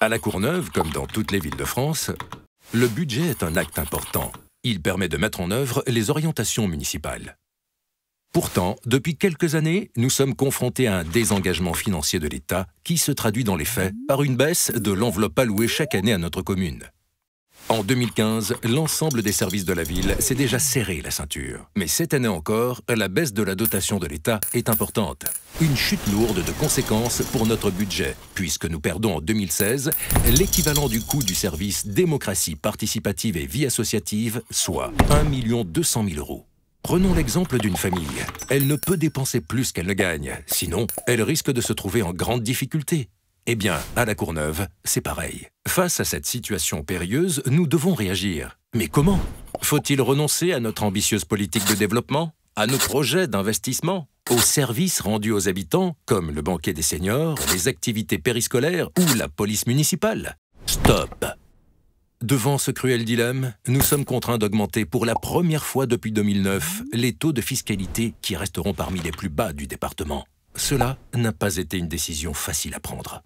À La Courneuve, comme dans toutes les villes de France, le budget est un acte important. Il permet de mettre en œuvre les orientations municipales. Pourtant, depuis quelques années, nous sommes confrontés à un désengagement financier de l'État qui se traduit dans les faits par une baisse de l'enveloppe allouée chaque année à notre commune. En 2015, l'ensemble des services de la ville s'est déjà serré la ceinture. Mais cette année encore, la baisse de la dotation de l'État est importante. Une chute lourde de conséquences pour notre budget, puisque nous perdons en 2016 l'équivalent du coût du service démocratie participative et vie associative, soit 1 200 000 euros. Prenons l'exemple d'une famille. Elle ne peut dépenser plus qu'elle ne gagne, sinon elle risque de se trouver en grande difficulté. Eh bien, à La Courneuve, c'est pareil. Face à cette situation périlleuse, nous devons réagir. Mais comment Faut-il renoncer à notre ambitieuse politique de développement À nos projets d'investissement Aux services rendus aux habitants, comme le banquet des seniors, les activités périscolaires ou la police municipale Stop Devant ce cruel dilemme, nous sommes contraints d'augmenter pour la première fois depuis 2009 les taux de fiscalité qui resteront parmi les plus bas du département. Cela n'a pas été une décision facile à prendre.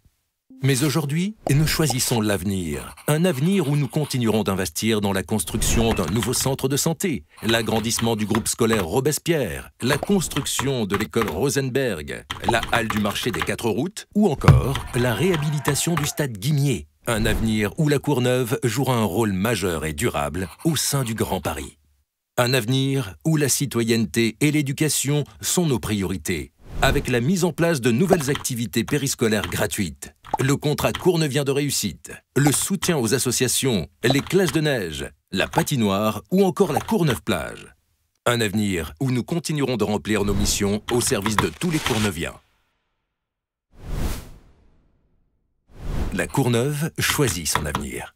Mais aujourd'hui, nous choisissons l'avenir. Un avenir où nous continuerons d'investir dans la construction d'un nouveau centre de santé, l'agrandissement du groupe scolaire Robespierre, la construction de l'école Rosenberg, la halle du marché des quatre routes ou encore la réhabilitation du stade Guimier. Un avenir où la Courneuve jouera un rôle majeur et durable au sein du Grand Paris. Un avenir où la citoyenneté et l'éducation sont nos priorités, avec la mise en place de nouvelles activités périscolaires gratuites le contrat court de réussite, le soutien aux associations, les classes de neige, la patinoire ou encore la Courneuve-Plage. Un avenir où nous continuerons de remplir nos missions au service de tous les Courneuviens. La Courneuve choisit son avenir.